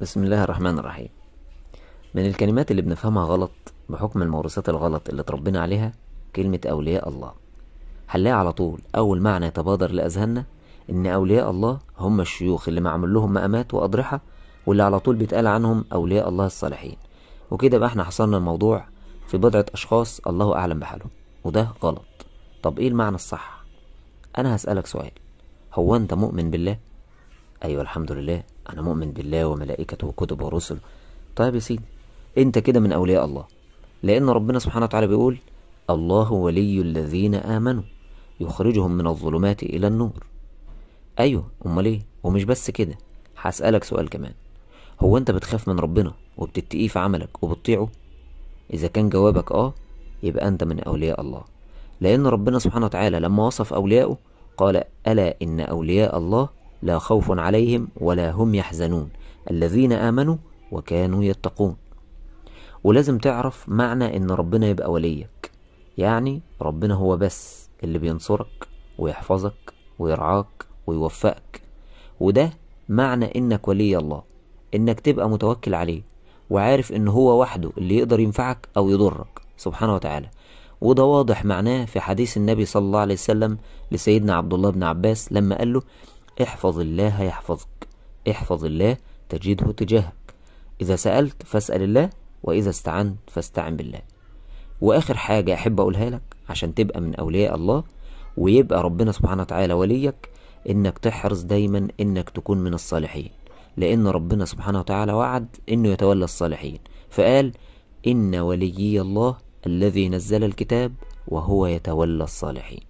بسم الله الرحمن الرحيم من الكلمات اللي بنفهمها غلط بحكم المورثات الغلط اللي اتربينا عليها كلمة أولياء الله هنلاقي على طول أول معنى يتبادر لأذهاننا إن أولياء الله هم الشيوخ اللي معمول لهم مقامات وأضرحة واللي على طول بيتقال عنهم أولياء الله الصالحين وكده بقى احنا حصلنا الموضوع في بضعة أشخاص الله أعلم بحالهم وده غلط طب إيه المعنى الصح؟ أنا هسألك سؤال هو أنت مؤمن بالله؟ أيوة الحمد لله أنا مؤمن بالله وملائكته وكتبه ورسله طيب يا سيدي أنت كده من أولياء الله لأن ربنا سبحانه وتعالى بيقول الله ولي الذين آمنوا يخرجهم من الظلمات إلى النور أيوة أمال إيه ومش بس كده هسألك سؤال كمان هو أنت بتخاف من ربنا وبتتقيه في عملك وبتطيعه إذا كان جوابك آه يبقى أنت من أولياء الله لأن ربنا سبحانه وتعالى لما وصف أولياءه قال ألا إن أولياء الله لا خوف عليهم ولا هم يحزنون الذين آمنوا وكانوا يتقون ولازم تعرف معنى ان ربنا يبقى وليك يعني ربنا هو بس اللي بينصرك ويحفظك ويرعاك ويوفقك وده معنى انك ولي الله انك تبقى متوكل عليه وعارف ان هو وحده اللي يقدر ينفعك او يضرك سبحانه وتعالى وده واضح معناه في حديث النبي صلى الله عليه وسلم لسيدنا عبد الله بن عباس لما قال له احفظ الله يحفظك احفظ الله تجده تجاهك إذا سألت فاسأل الله وإذا استعنت فاستعن بالله وآخر حاجة أحب أقولها لك عشان تبقى من أولياء الله ويبقى ربنا سبحانه وتعالى وليك إنك تحرص دايما إنك تكون من الصالحين لأن ربنا سبحانه وتعالى وعد إنه يتولى الصالحين فقال إن وليي الله الذي نزل الكتاب وهو يتولى الصالحين